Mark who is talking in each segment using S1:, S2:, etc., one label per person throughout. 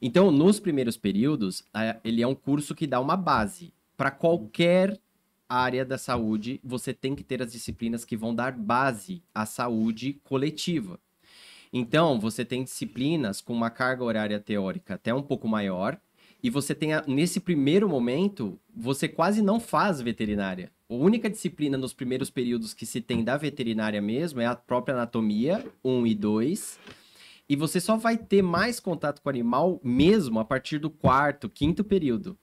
S1: Então, nos primeiros períodos, ele é um curso que dá uma base para qualquer área da saúde, você tem que ter as disciplinas que vão dar base à saúde coletiva. Então, você tem disciplinas com uma carga horária teórica até um pouco maior, e você tem, nesse primeiro momento, você quase não faz veterinária. A única disciplina nos primeiros períodos que se tem da veterinária mesmo é a própria anatomia 1 e 2. E você só vai ter mais contato com o animal mesmo a partir do quarto, quinto período.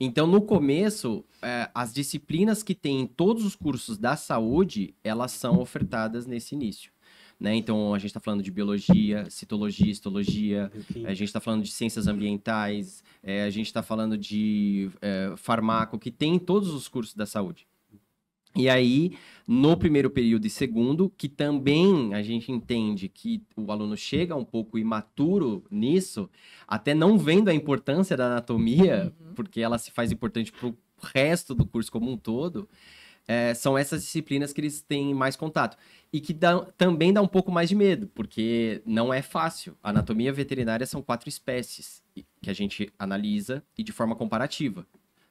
S1: Então, no começo, é, as disciplinas que tem em todos os cursos da saúde, elas são ofertadas nesse início. Né? Então, a gente está falando de biologia, citologia, histologia, a gente está falando de ciências ambientais, é, a gente está falando de é, farmaco, que tem em todos os cursos da saúde. E aí, no primeiro período e segundo, que também a gente entende que o aluno chega um pouco imaturo nisso, até não vendo a importância da anatomia, uhum. porque ela se faz importante para o resto do curso como um todo, é, são essas disciplinas que eles têm mais contato. E que dá, também dá um pouco mais de medo, porque não é fácil. anatomia veterinária são quatro espécies que a gente analisa e de forma comparativa.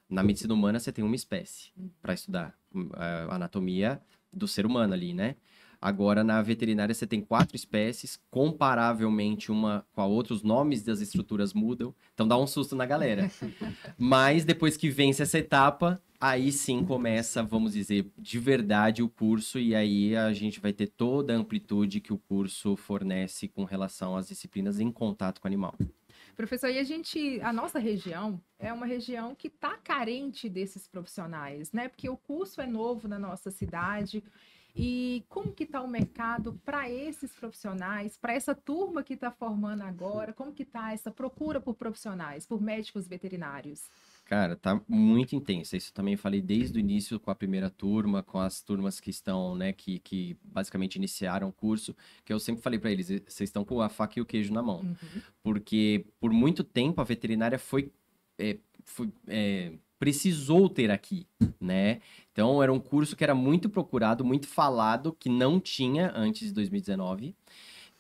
S1: Na medicina humana, você tem uma espécie para estudar hum, a anatomia do ser humano ali, né? Agora, na veterinária, você tem quatro espécies, comparavelmente uma com a outra, os nomes das estruturas mudam, então dá um susto na galera. Mas depois que vence essa etapa, aí sim começa, vamos dizer, de verdade o curso, e aí a gente vai ter toda a amplitude que o curso fornece com relação às disciplinas em contato com o animal.
S2: Professor, e a gente, a nossa região é uma região que está carente desses profissionais, né? Porque o curso é novo na nossa cidade. E como que está o mercado para esses profissionais, para essa turma que está formando agora? Como que está essa procura por profissionais, por médicos veterinários?
S1: Cara, tá muito intensa. Isso eu também falei desde o início com a primeira turma, com as turmas que estão, né, que, que basicamente iniciaram o curso, que eu sempre falei para eles, vocês estão com a faca e o queijo na mão. Uhum. Porque por muito tempo a veterinária foi, é, foi é, precisou ter aqui, né? Então era um curso que era muito procurado, muito falado, que não tinha antes de 2019.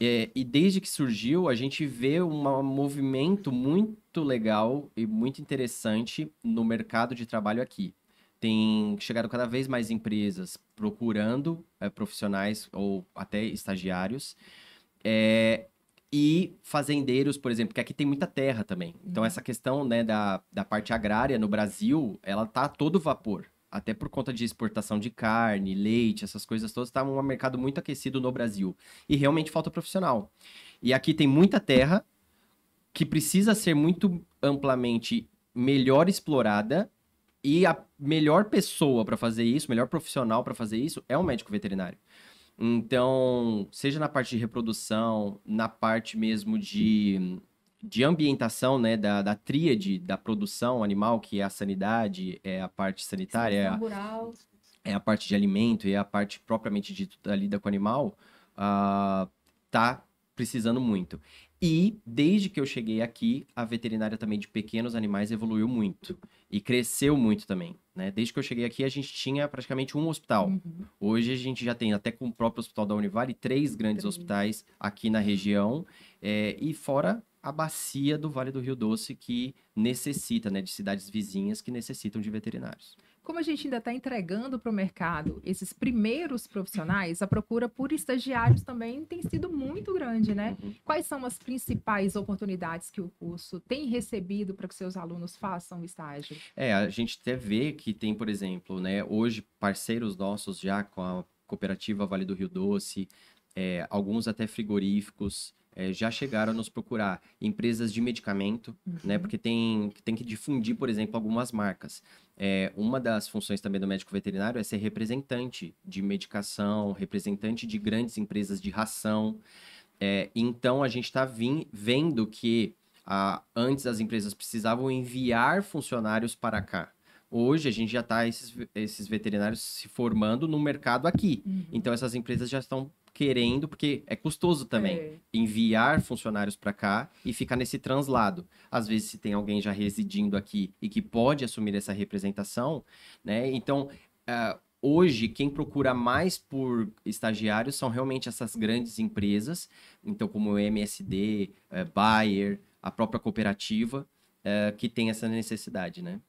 S1: É, e desde que surgiu, a gente vê um movimento muito legal e muito interessante no mercado de trabalho aqui. Tem chegado cada vez mais empresas procurando é, profissionais ou até estagiários. É, e fazendeiros, por exemplo, que aqui tem muita terra também. Então, uhum. essa questão né, da, da parte agrária no Brasil, ela tá a todo vapor até por conta de exportação de carne, leite, essas coisas todas, estava tá um mercado muito aquecido no Brasil. E realmente falta profissional. E aqui tem muita terra que precisa ser muito amplamente melhor explorada e a melhor pessoa para fazer isso, melhor profissional para fazer isso é um médico veterinário. Então, seja na parte de reprodução, na parte mesmo de de ambientação, né, da, da tríade da produção animal, que é a sanidade, é a parte sanitária, é a, é a parte de alimento e é a parte propriamente dita da lida com o animal, uh, tá precisando muito. E desde que eu cheguei aqui, a veterinária também de pequenos animais evoluiu muito e cresceu muito também. Né? Desde que eu cheguei aqui, a gente tinha praticamente um hospital. Uhum. Hoje a gente já tem, até com o próprio hospital da Univale, três grandes hospitais aqui na região. É, e fora a bacia do Vale do Rio Doce que necessita, né, de cidades vizinhas que necessitam de veterinários.
S2: Como a gente ainda está entregando para o mercado esses primeiros profissionais, a procura por estagiários também tem sido muito grande, né? Uhum. Quais são as principais oportunidades que o curso tem recebido para que seus alunos façam estágio?
S1: É, a gente até vê que tem, por exemplo, né, hoje parceiros nossos já com a cooperativa Vale do Rio Doce, é, alguns até frigoríficos, é, já chegaram a nos procurar empresas de medicamento, né? uhum. né? Porque tem, tem que difundir, por exemplo, algumas marcas. É, uma das funções também do médico veterinário é ser representante de medicação, representante de grandes empresas de ração. É, então a gente está vendo que a, ah, antes as empresas precisavam enviar funcionários para cá. Hoje a gente já está esses, esses veterinários se formando no mercado aqui. Uhum. Então essas empresas já estão querendo, porque é custoso também é. enviar funcionários para cá e ficar nesse translado. Às vezes, se tem alguém já residindo aqui e que pode assumir essa representação, né? Então, uh, hoje, quem procura mais por estagiários são realmente essas grandes empresas, então, como o MSD, uh, eh, Bayer, a própria cooperativa, uh, que tem essa necessidade, né?